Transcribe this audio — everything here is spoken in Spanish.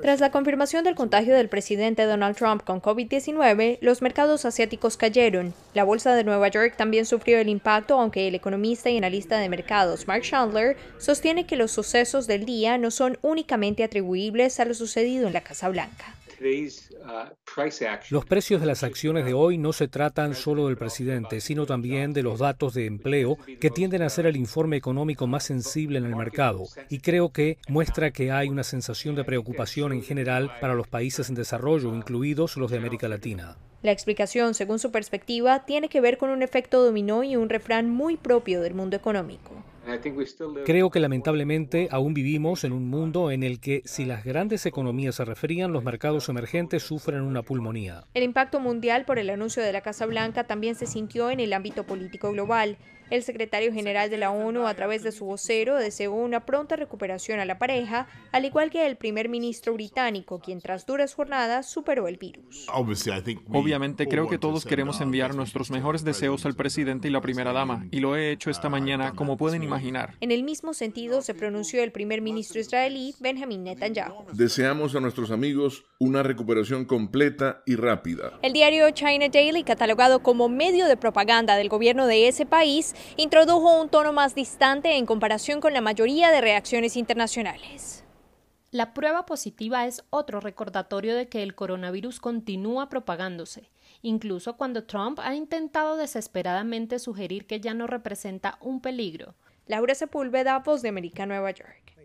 Tras la confirmación del contagio del presidente Donald Trump con COVID-19, los mercados asiáticos cayeron. La bolsa de Nueva York también sufrió el impacto, aunque el economista y analista de mercados Mark Chandler sostiene que los sucesos del día no son únicamente atribuibles a lo sucedido en la Casa Blanca. Uh, los precios de las acciones de uh, hoy no se tratan solo del presidente, sino también de los datos de empleo que tienden a ser el informe económico más sensible en el mercado y creo que muestra que hay una sensación de preocupación en general para los países en desarrollo, uh, incluidos los de América Latina. La explicación, según su perspectiva, tiene que ver con un efecto dominó y un refrán muy propio del mundo económico. Creo que lamentablemente aún vivimos en un mundo en el que uh, si las grandes economías se referían, los mercados emergentes sufren una pulmonía. El impacto mundial por el anuncio de la Casa Blanca también se sintió en el ámbito político global. El secretario general de la ONU, a través de su vocero, deseó una pronta recuperación a la pareja, al igual que el primer ministro británico, quien tras duras jornadas superó el virus. Obviamente creo que todos queremos enviar nuestros mejores deseos al presidente y la primera dama, y lo he hecho esta uh, mañana, como pueden imaginar en el mismo sentido se pronunció el primer ministro israelí Benjamin Netanyahu. Deseamos a nuestros amigos una recuperación completa y rápida. El diario China Daily, catalogado como medio de propaganda del gobierno de ese país, introdujo un tono más distante en comparación con la mayoría de reacciones internacionales. La prueba positiva es otro recordatorio de que el coronavirus continúa propagándose, incluso cuando Trump ha intentado desesperadamente sugerir que ya no representa un peligro. Laura Sepúlveda, Voz de América, Nueva York.